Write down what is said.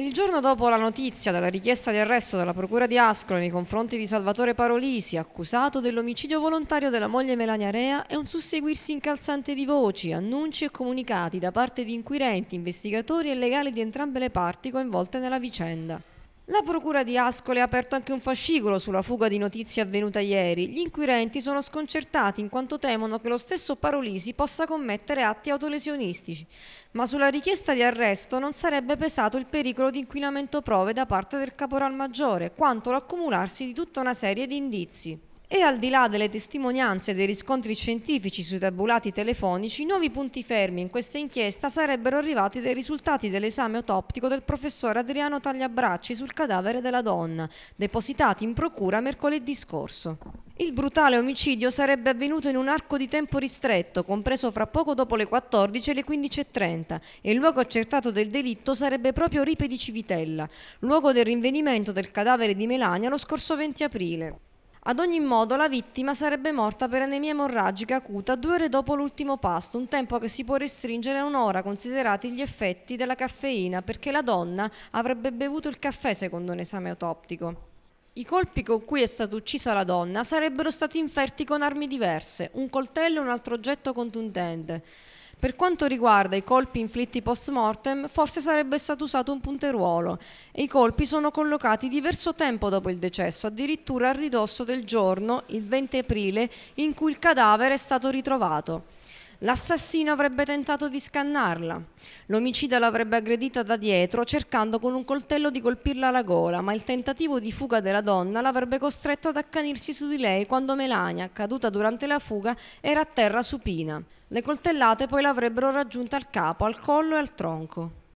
Il giorno dopo la notizia della richiesta di arresto della Procura di Ascoli nei confronti di Salvatore Parolisi, accusato dell'omicidio volontario della moglie Melania Rea, è un susseguirsi incalzante di voci, annunci e comunicati da parte di inquirenti, investigatori e legali di entrambe le parti coinvolte nella vicenda. La procura di Ascoli ha aperto anche un fascicolo sulla fuga di notizie avvenuta ieri. Gli inquirenti sono sconcertati in quanto temono che lo stesso Parolisi possa commettere atti autolesionistici, ma sulla richiesta di arresto non sarebbe pesato il pericolo di inquinamento prove da parte del caporal maggiore, quanto l'accumularsi di tutta una serie di indizi. E al di là delle testimonianze e dei riscontri scientifici sui tabulati telefonici, nuovi punti fermi in questa inchiesta sarebbero arrivati dai risultati dell'esame autoptico del professor Adriano Tagliabracci sul cadavere della donna, depositati in procura mercoledì scorso. Il brutale omicidio sarebbe avvenuto in un arco di tempo ristretto, compreso fra poco dopo le 14 e le 15.30, e il luogo accertato del delitto sarebbe proprio Ripe di Civitella, luogo del rinvenimento del cadavere di Melania lo scorso 20 aprile. Ad ogni modo la vittima sarebbe morta per anemia emorragica acuta due ore dopo l'ultimo pasto, un tempo che si può restringere a un'ora considerati gli effetti della caffeina perché la donna avrebbe bevuto il caffè secondo un esame autoptico. I colpi con cui è stata uccisa la donna sarebbero stati inferti con armi diverse, un coltello e un altro oggetto contundente. Per quanto riguarda i colpi inflitti post mortem, forse sarebbe stato usato un punteruolo e i colpi sono collocati diverso tempo dopo il decesso, addirittura a ridosso del giorno, il 20 aprile, in cui il cadavere è stato ritrovato. L'assassino avrebbe tentato di scannarla. L'omicida l'avrebbe aggredita da dietro cercando con un coltello di colpirla alla gola, ma il tentativo di fuga della donna l'avrebbe costretto ad accanirsi su di lei quando Melania, caduta durante la fuga, era a terra supina. Le coltellate poi l'avrebbero raggiunta al capo, al collo e al tronco.